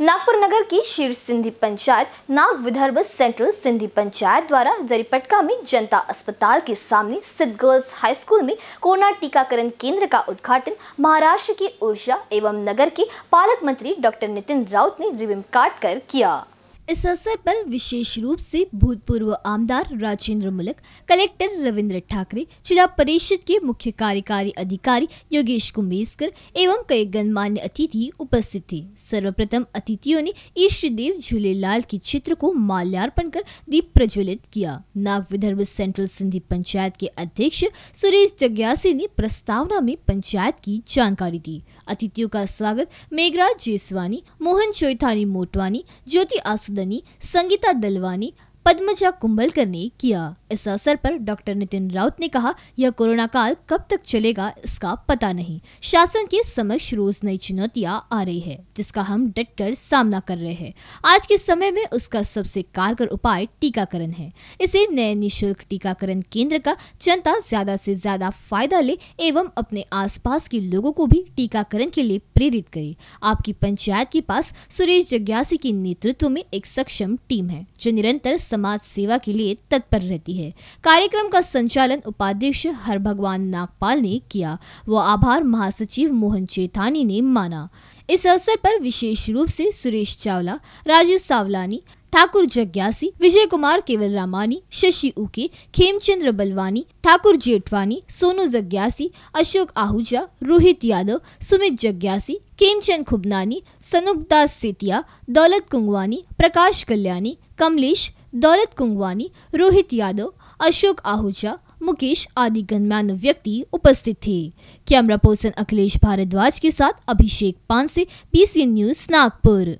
नागपुर नगर की शीर्ष सिंधी पंचायत नाग विदर्भ सेंट्रल सिंधी पंचायत द्वारा जरीपटका में जनता अस्पताल के सामने स्थित गर्ल्स हाई स्कूल में कोरोना टीकाकरण केंद्र का उद्घाटन महाराष्ट्र की ऊर्जा एवं नगर के पालक मंत्री डॉक्टर नितिन राउत ने रिबन काट कर किया इस अवसर पर विशेष रूप से भूतपूर्व आमदार राजेंद्र मुलक कलेक्टर रविंद्र ठाकरे जिला परिषद के मुख्य कार्यकारी अधिकारी योगेश कुंभेसकर एवं कई गणमान्य अतिथि उपस्थित थे सर्वप्रथम अतिथियों ने ईष्ट देव झूलेलाल के चित्र को माल्यार्पण कर दीप प्रज्वलित किया नाग विदर्भ सेंट्रल सिंधी पंचायत के अध्यक्ष सुरेश जग्यासी ने प्रस्तावना में पंचायत की जानकारी दी अतिथियों का स्वागत मेघराज जेसवानी मोहन चौथानी मोटवानी ज्योति आसुद हंसदनी संगीता दलवानी पद्मजा कुंभलकर ने किया इस अवसर पर डॉक्टर नितिन राउत ने कहा यह कोरोना काल कब तक चलेगा इसका पता नहीं शासन के समक्ष रोज नई चुनौतियां आ रही है जिसका हम डटकर सामना कर रहे हैं आज के समय में उसका सबसे कारगर उपाय टीकाकरण है इसे नए निशुल्क टीकाकरण केंद्र का जनता ज्यादा से ज्यादा फायदा ले एवं अपने आस के लोगों को भी टीकाकरण के लिए प्रेरित करे आपकी पंचायत के पास सुरेश जग्यासी के नेतृत्व में एक सक्षम टीम है जो निरंतर समाज सेवा के लिए तत्पर रहती है कार्यक्रम का संचालन उपाध्यक्ष हर भगवान नागपाल ने किया व आभार महासचिव मोहन चेतानी ने माना इस अवसर पर विशेष रूप से सुरेश चावला राजू सावलानी ठाकुर जग्यासी विजय कुमार केवल रामानी शशि उके खेमचंद्र बलवानी ठाकुर जेठवानी सोनू जग्यासी अशोक आहूजा रोहित यादव सुमित जग्यासी केमचंद खुबनानी सनुपदास सेतिया दौलत कुंगवानी प्रकाश कल्याणी कमलेश दौलत कुंगवानी रोहित यादव अशोक आहूजा मुकेश आदि गणमान्य व्यक्ति उपस्थित थे कैमरा पर्सन अखिलेश भारद्वाज के साथ अभिषेक पानसे बीसीएन न्यूज नागपुर